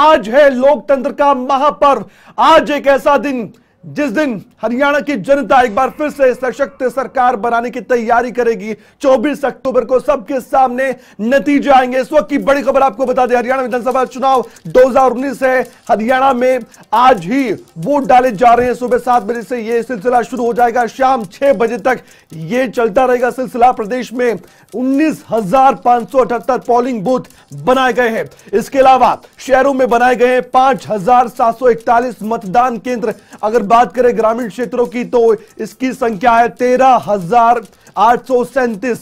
आज है लोकतंत्र का महापर्व आज एक ऐसा दिन जिस दिन हरियाणा की जनता एक बार फिर से सशक्त सरकार बनाने की तैयारी करेगी 24 अक्टूबर को सबके सामने नतीजे आएंगे इस वक्त की बड़ी खबर आपको बता दें हरियाणा विधानसभा चुनाव 2019 है हरियाणा में आज ही वोट डाले जा रहे हैं सुबह सात बजे से यह सिलसिला शुरू हो जाएगा शाम छह बजे तक यह चलता रहेगा सिलसिला प्रदेश में उन्नीस पोलिंग बूथ बनाए गए हैं इसके अलावा शहरों में बनाए गए पांच मतदान केंद्र अगर बात करें ग्रामीण क्षेत्रों की तो इसकी संख्या है तेरह हजार आठ सौ सैंतीस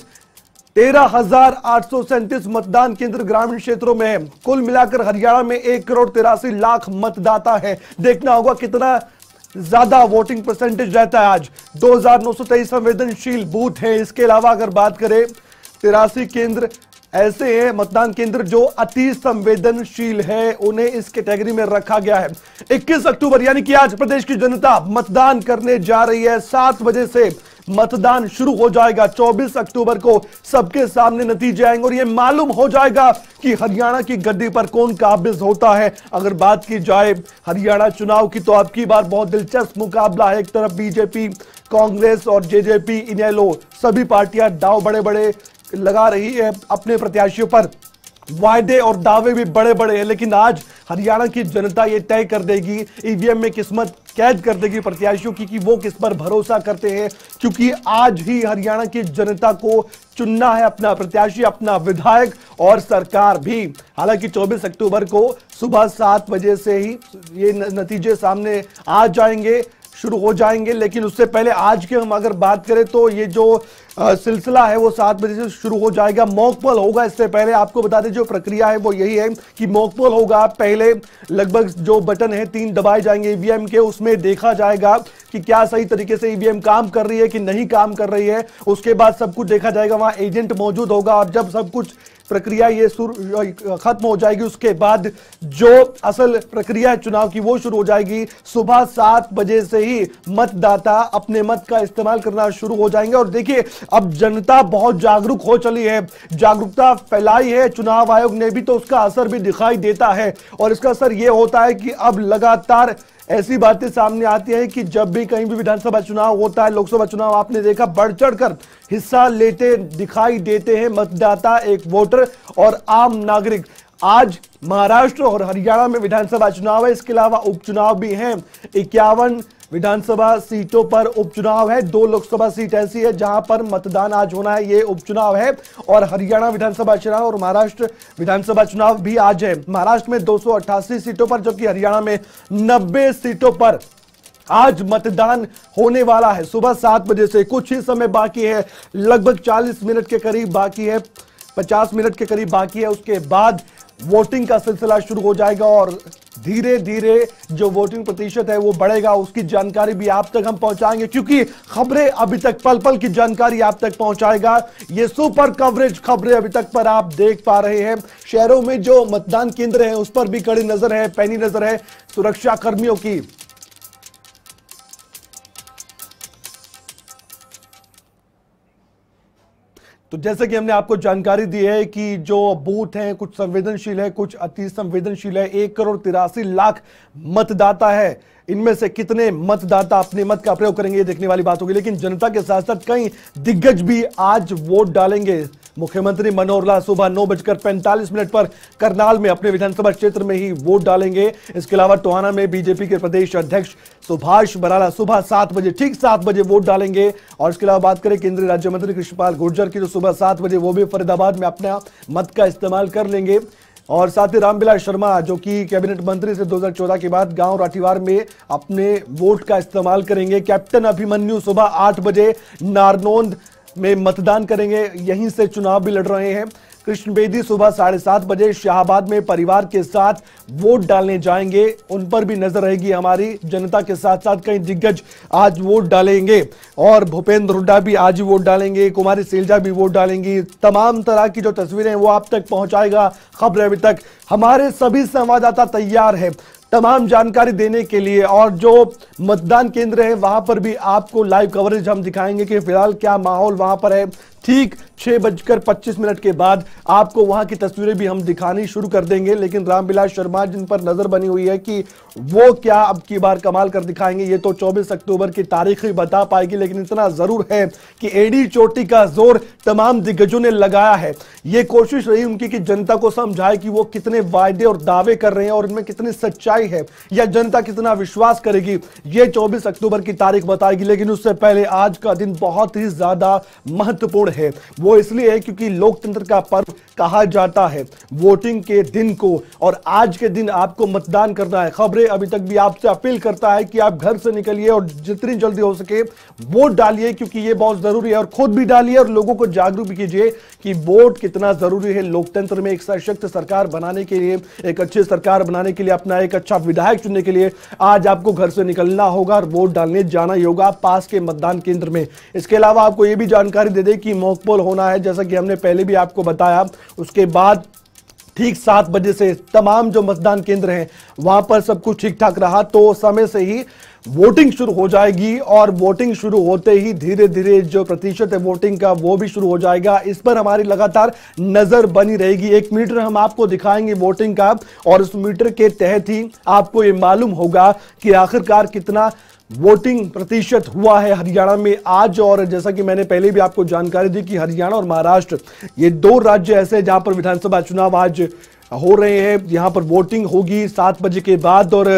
तेरह हजार आठ सौ सैंतीस मतदान केंद्र ग्रामीण क्षेत्रों में है कुल मिलाकर हरियाणा में एक करोड़ तिरासी लाख मतदाता है देखना होगा कितना ज्यादा वोटिंग परसेंटेज रहता है आज 2923 संवेदनशील बूथ है इसके अलावा अगर बात करें तिरासी केंद्र ऐसे मतदान केंद्र जो अति संवेदनशील है उन्हें इस कैटेगरी में रखा गया है 21 अक्टूबर यानी कि आज प्रदेश की जनता मतदान करने जा रही है सात बजे से मतदान शुरू हो जाएगा 24 अक्टूबर को सबके सामने नतीजे आएंगे और ये मालूम हो जाएगा कि हरियाणा की गद्दी पर कौन काबिज होता है अगर बात की जाए हरियाणा चुनाव की तो आपकी बार बहुत दिलचस्प मुकाबला है एक तरफ बीजेपी कांग्रेस और जेजेपी इनेलो सभी पार्टियां दाव बड़े बड़े लगा रही है अपने प्रत्याशियों पर वायदे और दावे भी बड़े बड़े हैं लेकिन आज हरियाणा की जनता ये तय कर देगी ईवीएम में किस्मत कैद कर देगी प्रत्याशियों की कि वो किस पर भरोसा करते हैं क्योंकि आज ही हरियाणा की जनता को चुनना है अपना प्रत्याशी अपना विधायक और सरकार भी हालांकि 24 अक्टूबर को सुबह सात बजे से ही ये नतीजे सामने आ जाएंगे शुरू हो जाएंगे लेकिन उससे पहले आज की हम अगर बात करें तो ये जो सिलसिला है वो सात बजे से शुरू हो जाएगा मॉकपोल होगा इससे पहले आपको बता दें जो प्रक्रिया है वो यही है कि मॉकपोल होगा पहले लगभग जो बटन है तीन दबाए जाएंगे ईवीएम के उसमें देखा जाएगा कि क्या सही तरीके से ईवीएम काम कर रही है कि नहीं काम कर रही है उसके बाद सब कुछ देखा जाएगा वहां एजेंट मौजूद होगा और जब सब कुछ प्रक्रिया ये खत्म हो जाएगी उसके बाद जो असल प्रक्रिया चुनाव की वो शुरू हो जाएगी सुबह सात बजे से ही मतदाता अपने मत का इस्तेमाल करना शुरू हो जाएंगे और देखिए अब जनता बहुत जागरूक हो चली है जागरूकता फैलाई है चुनाव आयोग ने भी तो उसका असर भी दिखाई देता है और इसका असर यह होता है कि अब लगातार ऐसी बातें सामने आती है कि जब भी कहीं भी विधानसभा चुनाव होता है लोकसभा चुनाव आपने देखा बढ़ चढ़ कर हिस्सा लेते दिखाई देते हैं मतदाता एक वोटर और आम नागरिक आज महाराष्ट्र और हरियाणा में विधानसभा चुनाव है इसके अलावा उपचुनाव भी हैं इक्यावन विधानसभा सीटों पर उपचुनाव है दो लोकसभा सीट ऐसी है जहां पर मतदान आज होना है ये उपचुनाव है और हरियाणा विधानसभा चुनाव और महाराष्ट्र विधानसभा चुनाव भी आज है महाराष्ट्र में दो सीटों पर जबकि हरियाणा में नब्बे सीटों पर आज मतदान होने वाला है सुबह सात बजे से कुछ ही समय बाकी है लगभग 40 मिनट के करीब बाकी है 50 मिनट के करीब बाकी है उसके बाद वोटिंग का सिलसिला शुरू हो जाएगा और धीरे धीरे जो वोटिंग प्रतिशत है वो बढ़ेगा उसकी जानकारी भी आप तक हम पहुंचाएंगे क्योंकि खबरें अभी तक पल पल की जानकारी आप तक पहुंचाएगा ये सुपर कवरेज खबरें अभी तक पर आप देख पा रहे हैं शहरों में जो मतदान केंद्र है उस पर भी कड़ी नजर है पैनी नजर है सुरक्षा कर्मियों की तो जैसे कि हमने आपको जानकारी दी है कि जो बूथ हैं कुछ संवेदनशील है कुछ अति संवेदनशील है एक करोड़ तिरासी लाख मतदाता है इनमें से कितने मतदाता अपने मत का प्रयोग करेंगे ये देखने वाली बात होगी लेकिन जनता के साथ साथ कई दिग्गज भी आज वोट डालेंगे मुख्यमंत्री मनोहर लाल सुबह नौ बजकर पैंतालीस मिनट पर करनाल में अपने विधानसभा क्षेत्र में ही वोट डालेंगे इसके अलावा टोहाना में बीजेपी के प्रदेश अध्यक्ष सुभाष बराला सुबह सात बजे ठीक सात बजे वोट डालेंगे और इसके अलावा बात करें केंद्रीय राज्य मंत्री कृष्णपाल गुर्जर की तो सुबह सात बजे वो भी फरीदाबाद में अपना मत का इस्तेमाल कर लेंगे और साथ ही रामविलास शर्मा जो कि कैबिनेट मंत्री से 2014 के बाद गांव राठीवार में अपने वोट का इस्तेमाल करेंगे कैप्टन अभिमन्यु सुबह आठ बजे नारनोंद में मतदान करेंगे यहीं से चुनाव भी लड़ रहे हैं कृष्ण बेदी सुबह साढ़े सात बजे शाहबाद में परिवार के साथ वोट डालने जाएंगे उन पर भी नजर रहेगी हमारी जनता के साथ साथ कई दिग्गज आज वोट डालेंगे और भूपेंद्र हुड्डा भी आज वोट डालेंगे कुमारी सेलजा भी वोट डालेंगी तमाम तरह की जो तस्वीरें हैं वो आप तक पहुंचाएगा खबर अभी तक हमारे सभी संवाददाता तैयार है तमाम जानकारी देने के लिए और जो मतदान केंद्र है वहां पर भी आपको लाइव कवरेज हम दिखाएंगे कि फिलहाल क्या माहौल वहां पर है ठीक छह बजकर पच्चीस मिनट के बाद आपको वहां की तस्वीरें भी हम दिखानी शुरू कर देंगे लेकिन रामविलास शर्मा जिन पर नजर बनी हुई है कि वो क्या अब की बार कमाल कर दिखाएंगे ये तो 24 अक्टूबर की तारीख ही बता पाएगी लेकिन इतना जरूर है कि एडी चोटी का जोर तमाम दिग्गजों ने लगाया है ये कोशिश रही उनकी कि जनता को समझाए कि वो कितने वायदे और दावे कर रहे हैं और उनमें कितनी सच्चाई है या जनता कितना विश्वास करेगी ये चौबीस अक्टूबर की तारीख बताएगी लेकिन उससे पहले आज का दिन बहुत ही ज्यादा महत्वपूर्ण है वो इसलिए है क्योंकि लोकतंत्र का पर्व कहा जाता है वोटिंग के दिन को और आज के दिन आपको मतदान करना है खबरें अभी तक भी आपसे अपील करता है कि आप घर से निकलिए और जितनी जल्दी हो सके वोट डालिए क्योंकि ये बहुत जरूरी है और खुद भी डालिए और लोगों को जागरूक भी कीजिए कि वोट कितना जरूरी है लोकतंत्र में एक सशक्त सरकार बनाने के लिए एक अच्छी सरकार बनाने के लिए अपना एक अच्छा विधायक चुनने के लिए आज आपको घर से निकलना होगा और वोट डालने जाना ही होगा पास के मतदान केंद्र में इसके अलावा आपको यह भी जानकारी दे दें कि स्मोक होना है जैसा कि हमने पहले भी आपको बताया उसके बाद ठीक सात बजे से तमाम जो मतदान केंद्र हैं वहां पर सब कुछ ठीक ठाक रहा तो समय से ही वोटिंग शुरू हो जाएगी और वोटिंग शुरू होते ही धीरे धीरे जो प्रतिशत है वोटिंग का वो भी शुरू हो जाएगा इस पर हमारी लगातार नज़र बनी रहेगी एक मीटर हम आपको दिखाएंगे वोटिंग का और उस मीटर के तहत ही आपको ये मालूम होगा कि आखिरकार कितना वोटिंग प्रतिशत हुआ है हरियाणा में आज और जैसा कि मैंने पहले भी आपको जानकारी दी कि हरियाणा और महाराष्ट्र ये दो राज्य ऐसे हैं जहां पर विधानसभा चुनाव आज हो रहे हैं यहां पर वोटिंग होगी सात बजे के बाद और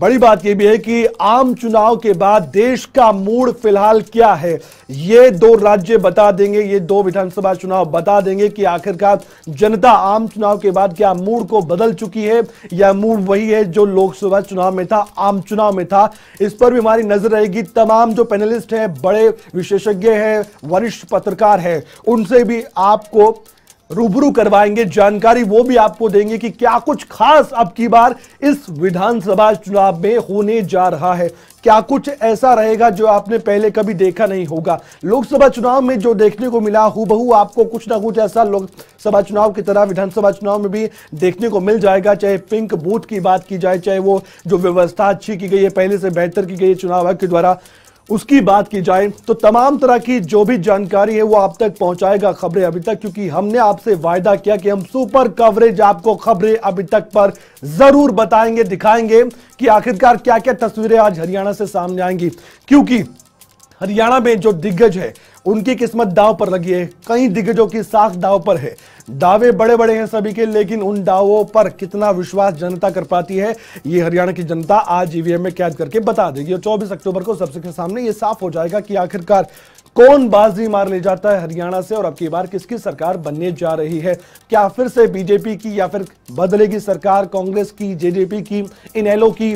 बड़ी बात यह भी है कि आम चुनाव के बाद देश का मूड फिलहाल क्या है ये दो राज्य बता देंगे ये दो विधानसभा चुनाव बता देंगे कि आखिरकार जनता आम चुनाव के बाद क्या मूड को बदल चुकी है या मूड वही है जो लोकसभा चुनाव में था आम चुनाव में था इस पर भी हमारी नजर रहेगी तमाम जो पैनलिस्ट हैं बड़े विशेषज्ञ हैं वरिष्ठ पत्रकार हैं उनसे भी आपको रूबरू करवाएंगे जानकारी वो भी आपको देंगे कि क्या कुछ खास अब की बार इस विधानसभा चुनाव में होने जा रहा है क्या कुछ ऐसा रहेगा जो आपने पहले कभी देखा नहीं होगा लोकसभा चुनाव में जो देखने को मिला हूबहू आपको कुछ ना कुछ ऐसा लोकसभा चुनाव की तरह विधानसभा चुनाव में भी देखने को मिल जाएगा चाहे पिंक बूथ की बात की जाए चाहे वो जो व्यवस्था अच्छी की गई है पहले से बेहतर की गई है चुनाव आयोग के द्वारा उसकी बात की जाए तो तमाम तरह की जो भी जानकारी है वो आप तक पहुंचाएगा खबरें अभी तक क्योंकि हमने आपसे वायदा किया कि हम सुपर कवरेज आपको खबरें अभी तक पर जरूर बताएंगे दिखाएंगे कि आखिरकार क्या क्या तस्वीरें आज हरियाणा से सामने आएंगी क्योंकि हरियाणा में जो दिग्गज है उनकी किस्मत दाव पर लगी है कई दिग्गजों की साख दाव पर है दावे बड़े बड़े हैं सभी के लेकिन उन दावों पर कितना विश्वास जनता कर पाती है ये हरियाणा की जनता आज ईवीएम में कैद करके बता देगी और चौबीस अक्टूबर को सबसे सामने ये साफ हो जाएगा कि आखिरकार कौन बाजी मार ले जाता है हरियाणा से और अब की बार किसकी सरकार बनने जा रही है क्या फिर से बीजेपी की या फिर बदलेगी सरकार कांग्रेस की जेजेपी की इनैलो की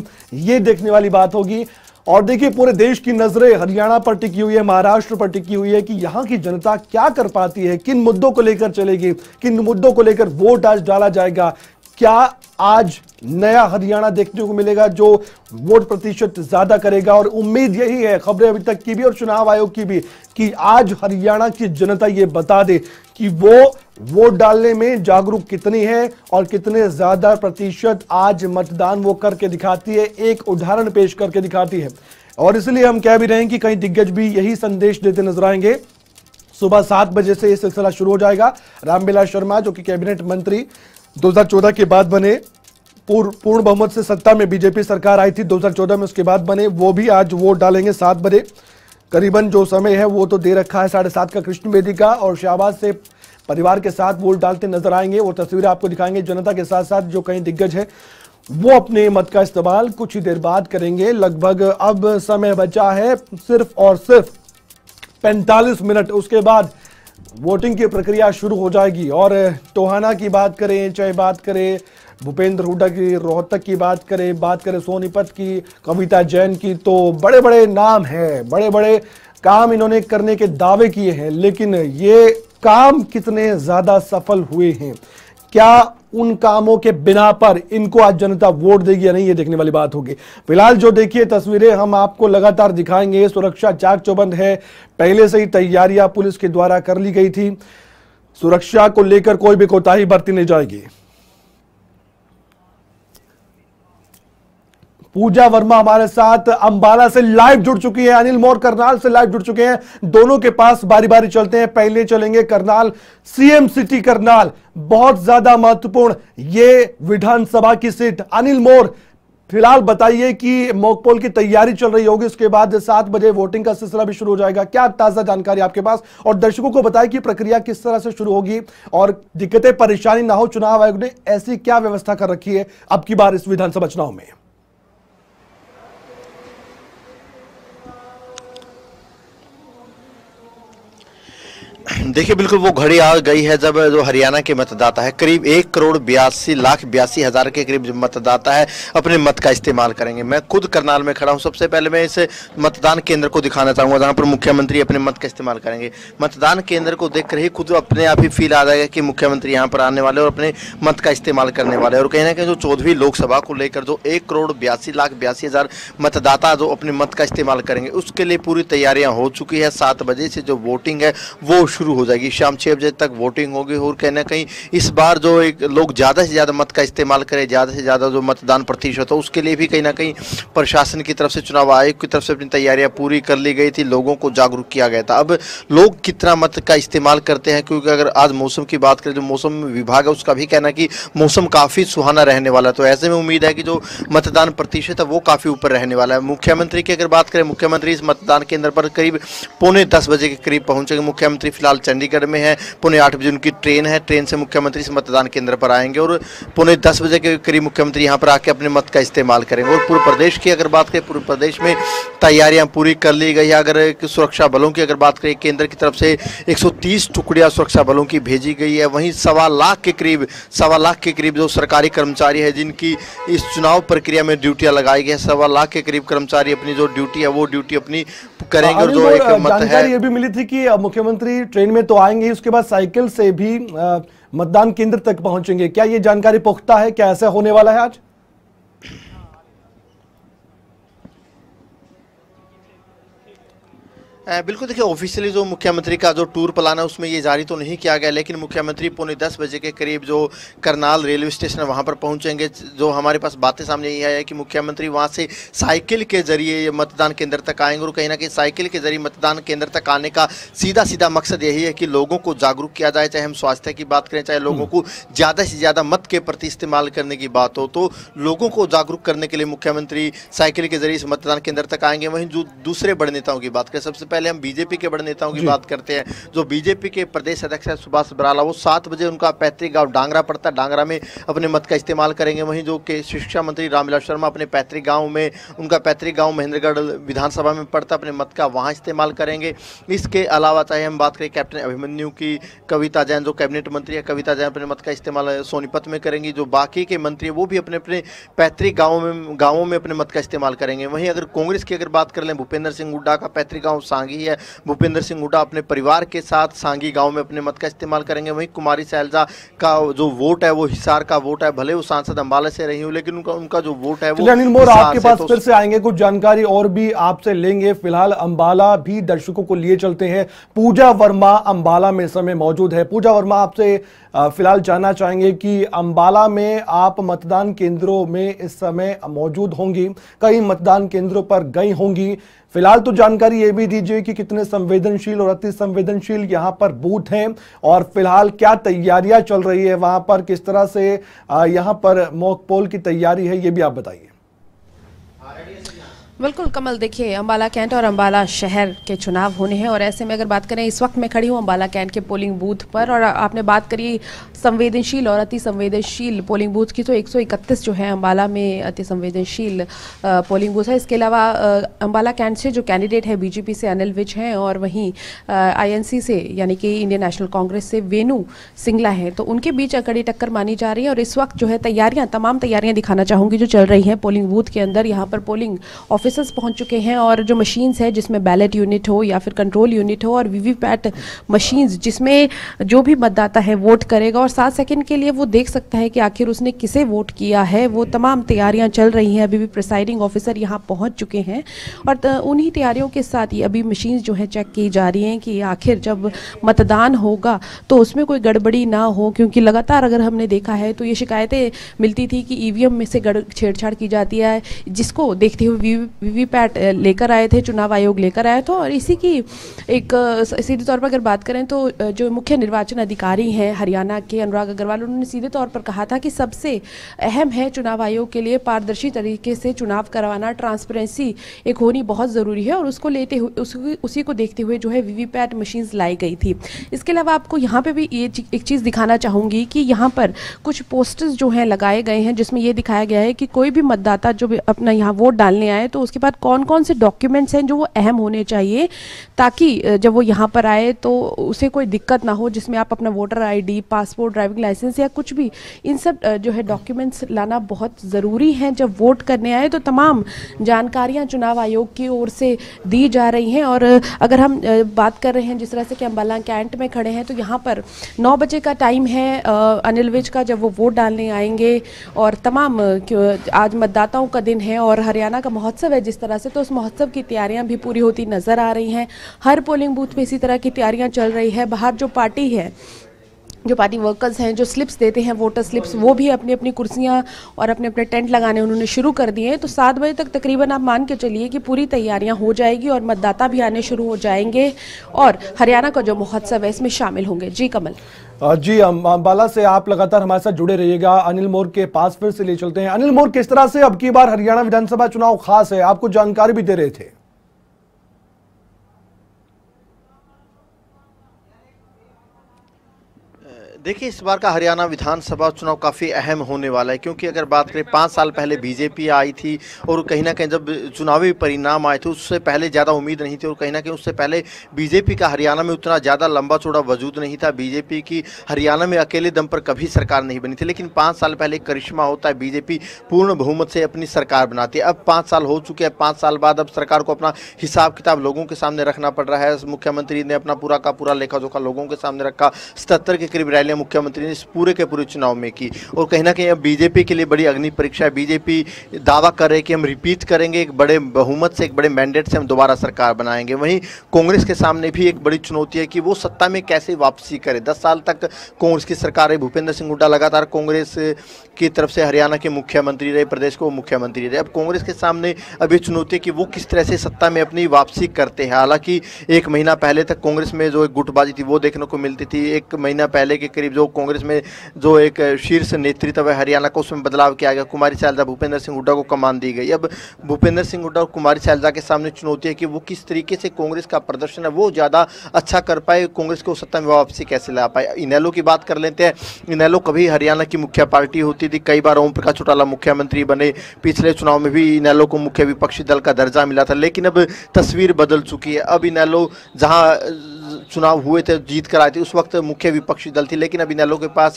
ये देखने वाली बात होगी और देखिए पूरे देश की नजरें हरियाणा पर टिकी हुई है महाराष्ट्र पर टिकी हुई है कि यहाँ की जनता क्या कर पाती है किन मुद्दों को लेकर चलेगी किन मुद्दों को लेकर वोट आज डाला जाएगा क्या आज नया हरियाणा देखने को मिलेगा जो वोट प्रतिशत ज्यादा करेगा और उम्मीद यही है खबरें अभी तक की भी और चुनाव आयोग की भी कि आज हरियाणा की जनता ये बता दे कि वो वोट डालने में जागरूक कितनी है और कितने ज्यादा प्रतिशत आज मतदान वो करके दिखाती है एक उदाहरण पेश करके दिखाती है और इसलिए हम कह भी रहे हैं कि कई दिग्गज भी यही संदेश देते नजर आएंगे सुबह सात बजे से यह सिलसिला शुरू हो जाएगा रामविलास शर्मा जो कि कैबिनेट मंत्री 2014 के बाद बने पूर्ण बहुमत से सत्ता में बीजेपी सरकार आई थी 2014 में उसके बाद बने वो भी आज वोट डालेंगे सात बजे करीबन जो समय है वो तो दे रखा है साढ़े सात का कृष्ण बेदी का और शाहबाद से परिवार के साथ वोट डालते नजर आएंगे और तस्वीरें आपको दिखाएंगे जनता के साथ साथ जो कहीं दिग्गज है वो अपने मत का इस्तेमाल कुछ ही देर बाद करेंगे लगभग अब समय बचा है सिर्फ और सिर्फ 45 मिनट उसके बाद वोटिंग की प्रक्रिया शुरू हो जाएगी और टोहाना की बात करें चाहे बात करें भूपेंद्र हुडा की रोहतक की बात करें बात करें सोनीपत की कविता जैन की तो बड़े बड़े नाम हैं बड़े बड़े काम इन्होंने करने के दावे किए हैं लेकिन ये काम कितने ज़्यादा सफल हुए हैं क्या उन कामों के बिना पर इनको आज जनता वोट देगी या नहीं ये देखने वाली बात होगी फिलहाल जो देखिए तस्वीरें हम आपको लगातार दिखाएंगे सुरक्षा चाक चौबंद है पहले से ही तैयारियां पुलिस के द्वारा कर ली गई थी सुरक्षा को लेकर कोई भी कोताही बरती नहीं जाएगी पूजा वर्मा हमारे साथ अंबाला से लाइव जुड़ चुकी है अनिल मोर करनाल से लाइव जुड़ चुके हैं दोनों के पास बारी बारी चलते हैं पहले चलेंगे करनाल सीएम सिटी करनाल बहुत ज्यादा महत्वपूर्ण ये विधानसभा की सीट अनिल मोर फिलहाल बताइए कि मॉक पोल की तैयारी चल रही होगी उसके बाद सात बजे वोटिंग का सिलसिला भी शुरू हो जाएगा क्या ताजा जानकारी आपके पास और दर्शकों को बताए कि प्रक्रिया किस तरह से शुरू होगी और दिक्कतें परेशानी ना हो चुनाव आयोग ने ऐसी क्या व्यवस्था कर रखी है अब की बार इस विधानसभा चुनाव में देखिए बिल्कुल वो घड़ी आ गई है जब जो हरियाणा के मतदाता है करीब एक करोड़ बयासी लाख बयासी हज़ार के करीब जो मतदाता है अपने मत का इस्तेमाल करेंगे मैं खुद करनाल में खड़ा हूँ सबसे पहले मैं इस मतदान केंद्र को दिखाना चाहूँगा जहाँ पर मुख्यमंत्री अपने मत का इस्तेमाल करेंगे मतदान केंद्र को देख कर ही खुद अपने आप ही फील आ जाएगा कि मुख्यमंत्री यहाँ पर आने वाले और अपने मत का इस्तेमाल करने वाले और कहीं ना कहीं जो चौदहवीं लोकसभा को लेकर जो एक करोड़ बयासी लाख बयासी हज़ार मतदाता जो अपने मत का इस्तेमाल करेंगे उसके लिए पूरी तैयारियाँ हो चुकी है सात बजे से जो वोटिंग है वो शुरू शुरू हो जाएगी शाम छः बजे तक वोटिंग होगी और कहीं ना कहीं इस बार जो एक लोग ज़्यादा से ज़्यादा मत का इस्तेमाल करें ज़्यादा से ज़्यादा जो मतदान प्रतिशत हो उसके लिए भी कहीं ना कहीं प्रशासन की तरफ से चुनाव आयोग की तरफ से अपनी तैयारियाँ पूरी कर ली गई थी लोगों को जागरूक किया गया था अब लोग कितना मत का इस्तेमाल करते हैं क्योंकि अगर आज मौसम की बात करें जो मौसम विभाग है उसका भी कहना कि मौसम काफ़ी सुहाना रहने वाला तो ऐसे में उम्मीद है कि जो मतदान प्रतिशत है वो काफ़ी ऊपर रहने वाला है मुख्यमंत्री की अगर बात करें मुख्यमंत्री इस मतदान केंद्र पर करीब पौने दस बजे के करीब पहुंचेंगे मुख्यमंत्री फिलहाल चंडीगढ़ में है पुणे आठ बजे उनकी ट्रेन है ट्रेन से मुख्यमंत्री से मतदान केंद्र पर आएंगे और पुणे दस बजे के करीब मुख्यमंत्री यहाँ पर आके अपने मत का इस्तेमाल करेंगे और पूरे प्रदेश की अगर बात करें पूरे प्रदेश में तैयारियाँ पूरी कर ली गई है अगर सुरक्षा बलों की अगर बात करें केंद्र की तरफ से 130 टुकड़ियाँ सुरक्षा बलों की भेजी गई है वहीं सवा लाख के करीब सवा लाख के करीब जो सरकारी कर्मचारी है जिनकी इस चुनाव प्रक्रिया में ड्यूटियाँ लगाई गई है सवा लाख के करीब कर्मचारी अपनी जो ड्यूटी है वो ड्यूटी अपनी करेंगे हाँ, और जो एक मत है ये भी मिली थी कि मुख्यमंत्री ट्रेन में तो आएंगे ही उसके बाद साइकिल से भी मतदान केंद्र तक पहुंचेंगे क्या ये जानकारी पुख्ता है क्या ऐसा होने वाला है आज बिल्कुल देखिए ऑफिशियली जो मुख्यमंत्री का जो टूर प्लान है उसमें ये जारी तो नहीं किया गया लेकिन मुख्यमंत्री पौने दस बजे के करीब जो करनाल रेलवे स्टेशन है वहाँ पर पहुँचेंगे जो हमारे पास बातें सामने ये आई है कि मुख्यमंत्री वहाँ से साइकिल के जरिए मतदान केंद्र तक आएंगे और कहीं ना कहीं साइकिल के जरिए मतदान केंद्र तक आने का सीधा सीधा मकसद यही है कि लोगों को जागरूक किया जाए चाहे हम स्वास्थ्य की बात करें चाहे लोगों को ज़्यादा से ज़्यादा मत के प्रति इस्तेमाल करने की बात हो तो लोगों को जागरूक करने के लिए मुख्यमंत्री साइकिल के जरिए इस मतदान केंद्र तक आएंगे वहीं जो दूसरे बड़े नेताओं की बात करें सबसे पहले हम बीजेपी के बड़े नेताओं की बात करते हैं जो बीजेपी के प्रदेश अध्यक्ष है सुभाष बराला वो सात बजे उनका पैतृक गाँव डांगरा पड़ता है डांगरा में अपने मत का इस्तेमाल करेंगे वहीं जो के शिक्षा मंत्री रामविलास शर्मा अपने पैतृक गाँव में उनका पैतृक गाँव महेंद्रगढ़ विधानसभा में पड़ता अपने मत का वहाँ इस्तेमाल करेंगे इसके अलावा चाहे हम बात करें कैप्टन अभिमन्यु की कविता जैन जो कैबिनेट मंत्री है कविता जैन अपने मत का इस्तेमाल सोनीपत में करेंगी जो बाकी के मंत्री वो भी अपने अपने पैतृक गाँव में गाँवों में अपने मत का इस्तेमाल करेंगे वहीं अगर कांग्रेस की अगर बात कर लें भूपेंद्र सिंह हुड्डा का पैतृक गाँव सांगी है भूपेंद्र सिंह हुडा अपने परिवार के साथ सांगी गांव में अपने मत का इस्तेमाल करेंगे वहीं कुमारी सैलजा का जो वोट है वो हिसार का वोट है भले वो सांसद अम्बाला से रही हूँ लेकिन उनका उनका जो वोट है वो अच्छा, अनिल मोर आपके पास तो फिर से आएंगे कुछ जानकारी और भी आपसे लेंगे फिलहाल अम्बाला भी दर्शकों को लिए चलते हैं पूजा वर्मा अम्बाला में समय मौजूद है पूजा वर्मा आपसे फिलहाल जानना चाहेंगे कि अंबाला में आप मतदान केंद्रों में इस समय मौजूद होंगी कई मतदान केंद्रों पर गई होंगी फिलहाल तो जानकारी ये भी दीजिए कि कितने संवेदनशील और अति संवेदनशील यहाँ पर बूथ हैं और फिलहाल क्या तैयारियां चल रही है वहां पर किस तरह से यहाँ पर मॉक पोल की तैयारी है ये भी आप बताइए बिल्कुल कमल देखिए अम्बाला कैंट और अम्बाला शहर के चुनाव होने हैं और ऐसे में अगर बात करें इस वक्त मैं खड़ी हूँ अम्बाला कैंट के पोलिंग बूथ पर और आपने बात करी संवेदनशील और अति संवेदनशील पोलिंग बूथ की तो 131 जो है अम्बाला में अति संवेदनशील पोलिंग बूथ है इसके अलावा अम्बाला कैंट से जो कैंडिडेट है बीजेपी से अनिल विज हैं और वहीं आईएनसी से यानी कि इंडियन नेशनल कांग्रेस से वेणु सिंगला हैं तो उनके बीच अकड़ी टक्कर मानी जा रही है और इस वक्त जो है तैयारियां तमाम तैयारियां दिखाना चाहूँगी जो चल रही हैं पोलिंग बूथ के अंदर यहाँ पर पोलिंग ऑफिसर्स पहुँच चुके हैं और जो मशीन्स है जिसमें बैलेट यूनिट हो या फिर कंट्रोल यूनिट हो और वीवीपैट मशीन्स जिसमें जो भी मतदाता है वोट करेगा और सात सेकंड के लिए वो देख सकता है कि आखिर उसने किसे वोट किया है वो तमाम तैयारियां चल रही हैं अभी भी प्रिसाइडिंग ऑफिसर यहाँ पहुँच चुके हैं और उन्हीं तैयारियों के साथ ये अभी मशीन जो है चेक की जा रही हैं कि आखिर जब मतदान होगा तो उसमें कोई गड़बड़ी ना हो क्योंकि लगातार अगर हमने देखा है तो ये शिकायतें मिलती थी कि ई में से गड़ छेड़छाड़ की जाती है जिसको देखते हुए पैट लेकर आए थे चुनाव आयोग लेकर आया था और इसी की एक सीधे तौर पर अगर बात करें तो जो मुख्य निर्वाचन अधिकारी हैं हरियाणा के अनुराग अग्रवाल उन्होंने सीधे तौर पर कहा था कि सबसे अहम है चुनाव आयोग के लिए पारदर्शी तरीके से चुनाव करवाना ट्रांसपेरेंसी एक होनी बहुत ज़रूरी है और उसको लेते हुए उस, उसी को देखते हुए जो है वीवीपैट मशीन्स लाई गई थी इसके अलावा आपको यहाँ पर भी ये एक चीज़ दिखाना चाहूँगी कि यहाँ पर कुछ पोस्टर्स जो हैं लगाए गए हैं जिसमें ये दिखाया गया है कि कोई भी मतदाता जो अपना यहाँ वोट डालने आए तो उसके बाद कौन कौन से डॉक्यूमेंट्स हैं जो वो अहम होने चाहिए ताकि जब वो यहाँ पर आए तो उसे कोई दिक्कत ना हो जिसमें आप अपना voter ID passport driving licence या कुछ भी इन सब जो है डॉक्यूमेंट्स लाना बहुत ज़रूरी हैं जब वोट करने आए तो तमाम जानकारियाँ चुनाव आयोग की ओर से दी जा रही हैं और अगर हम बात कर रहे हैं जिस तरह से कि अम्बाला कैंट में खड़े हैं तो यहाँ पर नौ बजे का टाइम है अनिल विज का जब वो वोट डालने आएंगे और तमाम आज मतदाताओं का दिन है और हरियाणा का महोत्सव है जिस तरह से तो उस महोत्सव की तैयारियां भी पूरी होती नज़र आ रही हैं हर पोलिंग बूथ पे इसी तरह की तैयारियां चल रही है बाहर जो पार्टी है जो पार्टी वर्कर्स हैं जो स्लिप्स देते हैं वोटर स्लिप्स वो भी अपनी अपनी कुर्सियां और अपने अपने टेंट लगाने उन्होंने शुरू कर दिए हैं तो सात बजे तक तकरीबन आप मान के चलिए कि पूरी तैयारियां हो जाएगी और मतदाता भी आने शुरू हो जाएंगे और हरियाणा का जो महोत्सव है इसमें शामिल होंगे जी कमल जी अम्बाला से आप लगातार हमारे साथ जुड़े रहिएगा अनिल मोर के पास फिर से ले चलते हैं अनिल मोर किस तरह से अब की बार हरियाणा विधानसभा चुनाव खास है आपको जानकारी भी दे रहे थे देखिए इस बार का हरियाणा विधानसभा चुनाव काफ़ी अहम होने वाला है क्योंकि अगर बात करें पाँच साल पहले बीजेपी आई थी और कहीं ना कहीं जब चुनावी परिणाम आए थे उससे पहले ज़्यादा उम्मीद नहीं थी और कहीं ना कहीं उससे पहले बीजेपी का हरियाणा में उतना ज़्यादा लंबा चौड़ा वजूद नहीं था बीजेपी की हरियाणा में अकेले दम पर कभी सरकार नहीं बनी थी लेकिन पाँच साल पहले करिश्मा होता है बीजेपी पूर्ण बहुमत से अपनी सरकार बनाती है अब पाँच साल हो चुके हैं पाँच साल बाद अब सरकार को अपना हिसाब किताब लोगों के सामने रखना पड़ रहा है मुख्यमंत्री ने अपना पूरा का पूरा लेखा जोखा लोगों के सामने रखा सतर के करीब रैली माननीय मुख्यमंत्री ने इस पूरे के पूरे चुनाव में की और कहीं ना कहीं अब बीजेपी के लिए बड़ी अग्नि परीक्षा है बीजेपी दावा कर रहे कि हम रिपीट करेंगे एक बड़े बहुमत से एक बड़े मैंडेट से हम दोबारा सरकार बनाएंगे वहीं कांग्रेस के सामने भी एक बड़ी चुनौती है कि वो सत्ता में कैसे वापसी करे दस साल तक कांग्रेस की सरकार रही भूपेंद्र सिंह हुड्डा लगातार कांग्रेस की तरफ से हरियाणा के मुख्यमंत्री रहे प्रदेश को मुख्यमंत्री रहे अब कांग्रेस के सामने अब ये चुनौती है कि वो किस तरह से सत्ता में अपनी वापसी करते हैं हालांकि एक महीना पहले तक कांग्रेस में जो एक गुटबाजी थी वो देखने को मिलती थी एक महीना पहले के करीब करीब जो कांग्रेस में जो एक शीर्ष नेतृत्व है हरियाणा का उसमें बदलाव किया गया कुमारी शैलजा भूपेंद्र सिंह हुड्डा को कमान दी गई अब भूपेंद्र सिंह हुड्डा और कुमारी शैलजा के सामने चुनौती है कि वो किस तरीके से कांग्रेस का प्रदर्शन है वो ज़्यादा अच्छा कर पाए कांग्रेस को सत्ता में वापसी कैसे ला पाए इनैलो की बात कर लेते हैं इनैलो कभी हरियाणा की मुख्य पार्टी होती थी कई बार ओम प्रकाश चौटाला मुख्यमंत्री बने पिछले चुनाव में भी इनैलो को मुख्य विपक्षी दल का दर्जा मिला था लेकिन अब तस्वीर बदल चुकी है अब इनैलो जहाँ चुनाव हुए थे जीत कर आए थे उस वक्त मुख्य विपक्षी दल थी लेकिन अब इनेलो के पास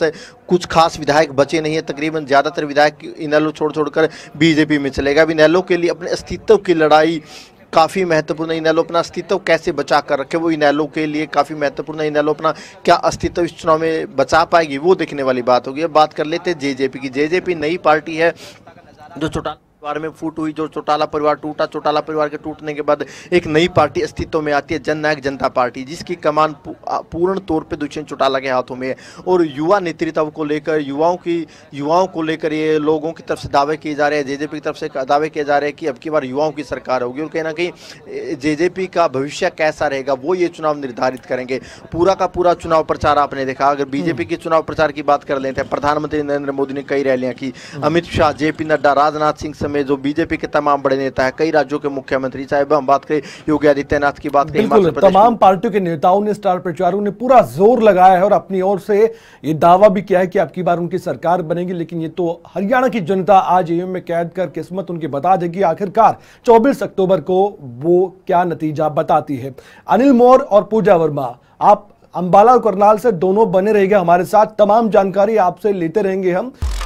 कुछ खास विधायक बचे नहीं है तकरीबन ज़्यादातर विधायक इनेलो छोड़ छोड़कर बीजेपी में चले गए अब इनेलो के लिए अपने अस्तित्व की लड़ाई काफ़ी महत्वपूर्ण है इनेलो अपना अस्तित्व कैसे बचा कर रखे वो इनैलो के लिए काफ़ी महत्वपूर्ण है इनेलो अपना क्या अस्तित्व इस चुनाव में बचा पाएगी वो देखने वाली बात होगी अब बात कर लेते हैं जेजेपी की जेजेपी नई पार्टी है जो चौटाला परिवार में फूट हुई जो चौटाला परिवार टूटा चौटाला परिवार के टूटने के बाद एक नई पार्टी अस्तित्व में आती है जननायक जनता पार्टी जिसकी कमान पूर्ण तौर पर दुष्यंत चौटाला के हाथों में है और युवा नेतृत्व को लेकर युवाओं की युवाओं को लेकर ये लोगों की तरफ से दावे किए जा रहे हैं जेजेपी की तरफ से दावे किए जा रहे हैं कि अब की बार युवाओं की सरकार होगी और कहीं ना कहीं जेजेपी का भविष्य कैसा रहेगा वो ये चुनाव निर्धारित करेंगे पूरा का पूरा चुनाव प्रचार आपने देखा अगर बीजेपी हम्म। के चुनाव प्रचार की बात कर लेते हैं तो प्रधानमंत्री नरेंद्र मोदी ने कई रैलियां की हम्म। अमित शाह जेपी नड्डा राजनाथ सिंह समेत में जो बीजेपी के तमाम बड़े नेता है कई राज्यों के मुख्यमंत्री चाहे हम बात करें योगी आदित्यनाथ की बात करें तमाम पार्टियों के नेताओं ने स्टार प्रचारों ने पूरा जोर लगाया है और अपनी ओर से ये दावा भी किया है कि आपकी बार उनकी सरकार बनेगी लेकिन ये तो हरियाणा की जनता आज ईवीएम में कैद कर किस्मत उनकी बता देगी आखिरकार चौबीस अक्टूबर को वो क्या नतीजा बताती है अनिल मोर और पूजा वर्मा आप अंबाला और करनाल से दोनों बने रहेंगे हमारे साथ तमाम जानकारी आपसे लेते रहेंगे हम